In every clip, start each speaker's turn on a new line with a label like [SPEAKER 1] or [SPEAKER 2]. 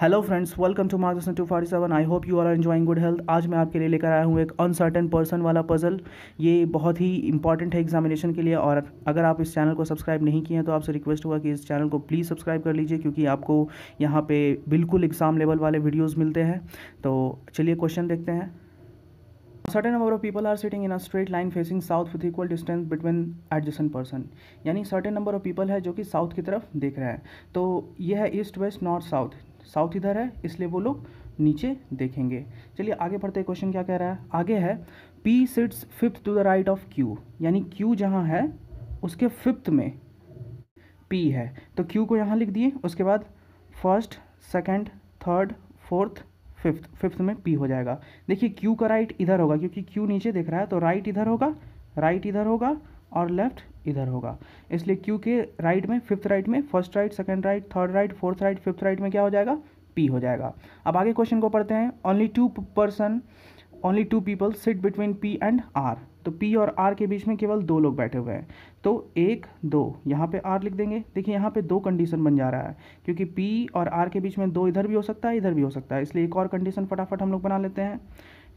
[SPEAKER 1] hello friends welcome to marks two forty seven I hope you are enjoying good health आज मैं आपके लिए लेकर आया हूँ एक अनसर्टन पर्सन वाला पजल ये बहुत ही इंपॉर्टेंट है एग्जामिनेशन के लिए और अगर आप इस चैनल को सब्सक्राइब नहीं किए हैं तो आपसे रिक्वेस्ट होगा कि इस चैनल को प्लीज़ सब्सक्राइब कर लीजिए क्योंकि आपको यहाँ पे बिल्कुल एग्ज़ाम लेवल वाले वीडियोज़ मिलते हैं तो चलिए क्वेश्चन देखते हैं certain number of people are sitting in a straight line facing south with equal distance between adjacent person यानी सर्टेन नंबर ऑफ पीपल है जो कि साउथ की तरफ देख रहे हैं तो यह है east west north south south इधर है इसलिए वो लोग नीचे देखेंगे चलिए आगे पढ़ते हैं क्वेश्चन क्या कह रहा है आगे है P sits fifth to the right of Q यानी क्यू जहाँ है उसके फिफ्थ में पी है तो क्यू को यहाँ लिख दिए उसके बाद first second third fourth fifth fifth में पी हो जाएगा देखिए क्यू का राइट इधर होगा क्योंकि क्यू नीचे देख रहा है तो राइट इधर होगा राइट इधर होगा और लेफ्ट इधर होगा इसलिए क्यू के राइट में फिफ्थ राइट में first right second right third right fourth right fifth right में क्या हो जाएगा पी हो जाएगा अब आगे क्वेश्चन को पढ़ते हैं only two person only two people sit between P and R तो पी और आर के बीच में केवल दो लोग बैठे हुए हैं तो एक दो यहाँ पे आर लिख देंगे देखिए यहाँ पे दो कंडीशन बन जा रहा है क्योंकि पी और आर के बीच में दो इधर भी हो सकता है इधर भी हो सकता है इसलिए एक और कंडीशन फटाफट हम लोग बना लेते हैं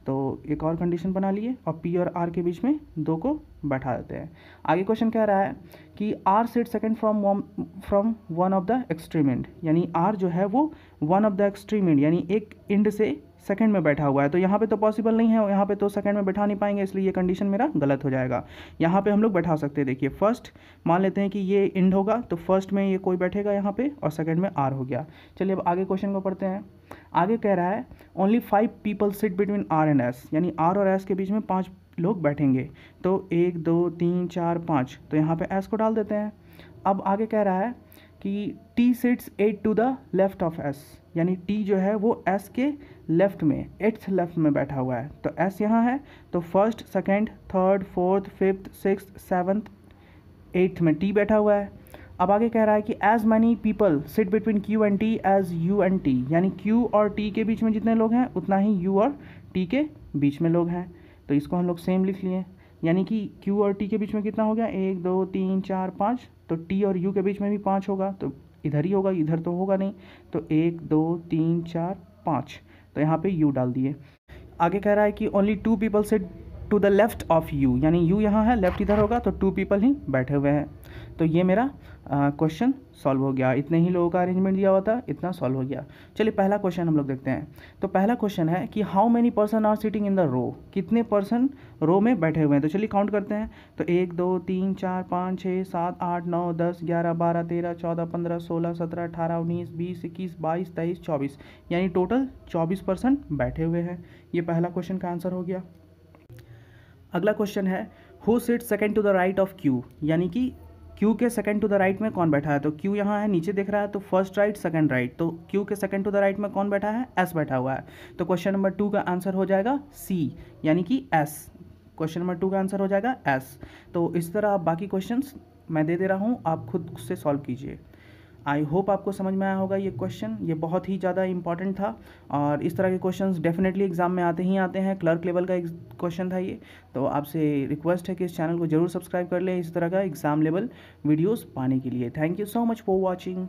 [SPEAKER 1] तो एक और कंडीशन बना लिए और पी और आर के बीच में दो को बैठा देते हैं आगे क्वेश्चन कह रहा है कि R sits second from from one of the extreme end यानी आर जो है वो one of the extreme end यानी एक इंड से सेकंड में बैठा हुआ है तो यहाँ पे तो पॉसिबल नहीं है यहाँ पे तो सेकंड में बैठा नहीं पाएंगे इसलिए ये कंडीशन मेरा गलत हो जाएगा यहाँ पे हम लोग बैठा सकते हैं देखिए फर्स्ट मान लेते हैं कि ये इंड होगा तो फर्स्ट में ये कोई बैठेगा यहाँ पे और सेकंड में आर हो गया चलिए अब आगे क्वेश्चन को पढ़ते हैं आगे कह रहा है only five people sit between R and S यानी आर और एस के बीच में पाँच लोग बैठेंगे तो एक दो तीन चार पाँच तो यहाँ पर एस को डाल देते हैं अब आगे कह रहा है कि T sits eight to the left of S यानी टी जो है वो एस के लेफ्ट में एट्थ लेफ्ट में बैठा हुआ है तो एस यहाँ है तो first second third fourth fifth six seventh eighth में टी बैठा हुआ है अब आगे कह रहा है कि as many people sit between Q and T as U and T यानी क्यू और टी के बीच में जितने लोग हैं उतना ही यू और टी के बीच में लोग हैं तो इसको हम लोग सेम लिख लिए यानी कि क्यू और टी के बीच में कितना हो गया एक दो तीन चार पाँच तो टी और यू के बीच में भी पाँच होगा तो इधर ही होगा इधर तो होगा नहीं तो एक दो तीन चार पाँच तो यहाँ पे यू डाल दिए आगे कह रहा है कि only two people sit to the left of U यानी यू यहाँ है लेफ़्ट इधर होगा तो टू पीपल ही बैठे हुए हैं तो ये मेरा क्वेश्चन सॉल्व हो गया इतने ही लोगों का अरेंजमेंट दिया हुआ था इतना सॉल्व हो गया चलिए पहला क्वेश्चन हम लोग देखते हैं तो पहला क्वेश्चन है कि how many person are sitting in the row कितने पर्सन रो में बैठे हुए हैं तो चलिए काउंट करते हैं तो एक दो तीन चार पाँच छः सात आठ नौ दस ग्यारह बारह तेरह चौदह पंद्रह सोलह सत्रह अठारह उन्नीस बीस इक्कीस बाईस तेईस चौबीस यानी टोटल चौबीस पर्सन बैठे हुए हैं ये पहला क्वेश्चन का आंसर हो गया अगला क्वेश्चन है who sit second to the right of Q यानी कि क्यू के सेकेंड टू द राइट में कौन बैठा है तो क्यू यहाँ है नीचे दिख रहा है तो फर्स्ट राइट सेकेंड राइट तो क्यू के सेकेंड टू द राइट में कौन बैठा है एस बैठा हुआ है तो क्वेश्चन नंबर टू का आंसर हो जाएगा सी यानी कि एस क्वेश्चन नंबर टू का आंसर हो जाएगा एस तो इस तरह आप बाकी क्वेश्चन मैं दे दे रहा हूँ आप खुद उससे सॉल्व कीजिए आई होप आपको समझ में आया होगा ये क्वेश्चन ये बहुत ही ज़्यादा इंपॉर्टेंट था और इस तरह के क्वेश्चंस डेफिनेटली एग्जाम में आते ही आते हैं क्लर्क लेवल का क्वेश्चन था ये तो आपसे रिक्वेस्ट है कि इस चैनल को जरूर सब्सक्राइब कर लें इस तरह का एग्ज़ाम लेवल वीडियोज़ पाने के लिए thank you so much for watching